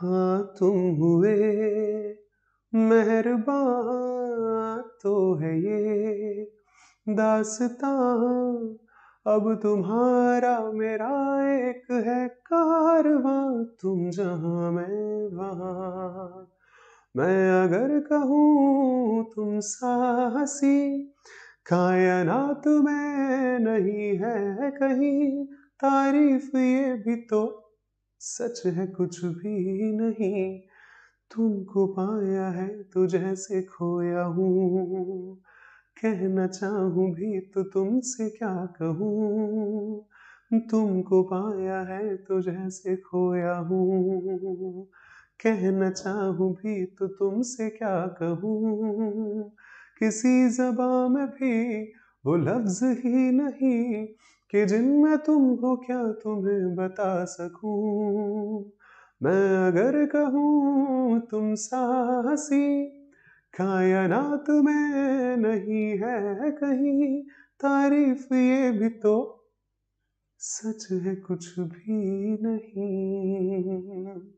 हाँ तुम हुए मेहरबान तो है ये दासता अब तुम्हारा मेरा एक है कारवा तुम जहा मैं वहाँ मैं अगर कहूँ तुम साहसी कायनात में नहीं है कहीं तारीफ ये भी तो सच है कुछ भी नहीं तुमको पाया है तो जैसे खोया हूँ कहना चाहूँ भी तो तुमसे क्या कहूँ तुमको पाया है तो जैसे खोया हूँ कहना चाहूँ भी तो तुमसे क्या कहूँ किसी जबा में भी वो लफ्ज ही नहीं कि जिनमें तुम हो क्या तुम्हें बता सकूं मैं अगर कहूँ तुम साहसी कायनात में नहीं है कहीं तारीफ ये भी तो सच है कुछ भी नहीं